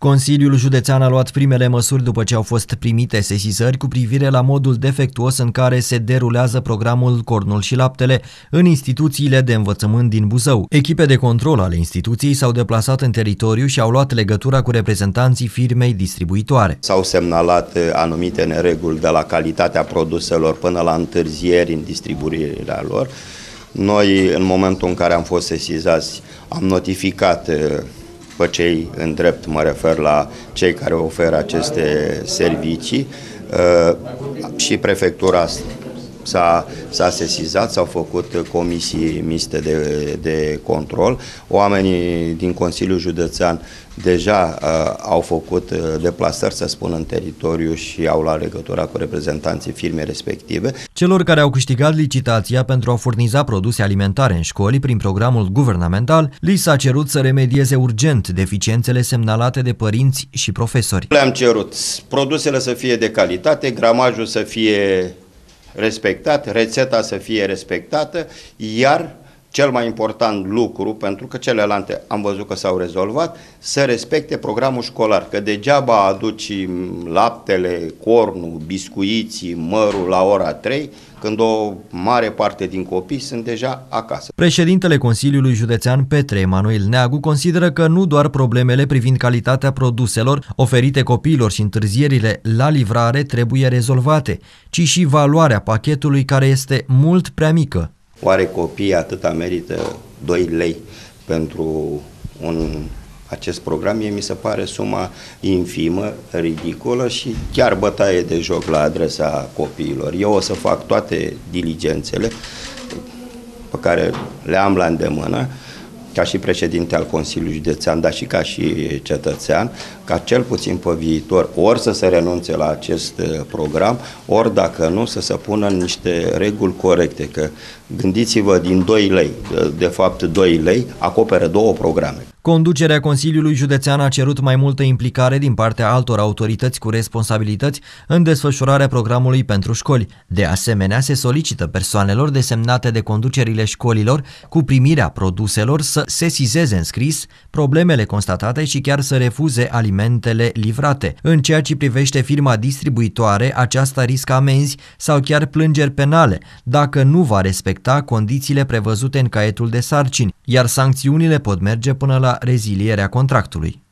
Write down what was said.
Consiliul Județean a luat primele măsuri după ce au fost primite sesizări cu privire la modul defectuos în care se derulează programul Cornul și Laptele în instituțiile de învățământ din Buzău. Echipe de control ale instituției s-au deplasat în teritoriu și au luat legătura cu reprezentanții firmei distribuitoare. S-au semnalat eh, anumite nereguli de la calitatea produselor până la întârzieri în distribuirea lor. Noi, în momentul în care am fost sesizați, am notificat eh, pe cei în drept, mă refer la cei care oferă aceste servicii uh, și prefectura s-a, sesizat, s-au făcut comisii miste de, de control. Oamenii din Consiliul Județean deja uh, au făcut uh, deplasări, să spun, în teritoriu și au la legătura cu reprezentanții firmei respective. Celor care au câștigat licitația pentru a furniza produse alimentare în școli prin programul guvernamental, li s-a cerut să remedieze urgent deficiențele semnalate de părinți și profesori. Le-am cerut produsele să fie de calitate, gramajul să fie respectat, rețeta să fie respectată, iar cel mai important lucru, pentru că celelalte am văzut că s-au rezolvat, să respecte programul școlar, că degeaba aduci laptele, cornul, biscuiții, mărul la ora 3, când o mare parte din copii sunt deja acasă. Președintele Consiliului Județean Petre Emanuel Neagu consideră că nu doar problemele privind calitatea produselor oferite copiilor și întârzierile la livrare trebuie rezolvate, ci și valoarea pachetului care este mult prea mică. Oare copiii atâta merită 2 lei pentru un, acest program? Mie mi se pare suma infimă, ridicolă și chiar bătaie de joc la adresa copiilor. Eu o să fac toate diligențele pe care le am la îndemână ca și președinte al Consiliului Județean, dar și ca și cetățean, ca cel puțin pe viitor ori să se renunțe la acest uh, program, ori dacă nu, să se pună niște reguli corecte, că gândiți-vă din 2 lei, uh, de fapt 2 lei acoperă două programe. Conducerea Consiliului Județean a cerut mai multă implicare din partea altor autorități cu responsabilități în desfășurarea programului pentru școli. De asemenea, se solicită persoanelor desemnate de conducerile școlilor cu primirea produselor să sesizeze în scris problemele constatate și chiar să refuze alimentele livrate. În ceea ce privește firma distribuitoare, aceasta riscă amenzi sau chiar plângeri penale dacă nu va respecta condițiile prevăzute în caietul de sarcini, iar sancțiunile pot merge până la rezilierea contractului.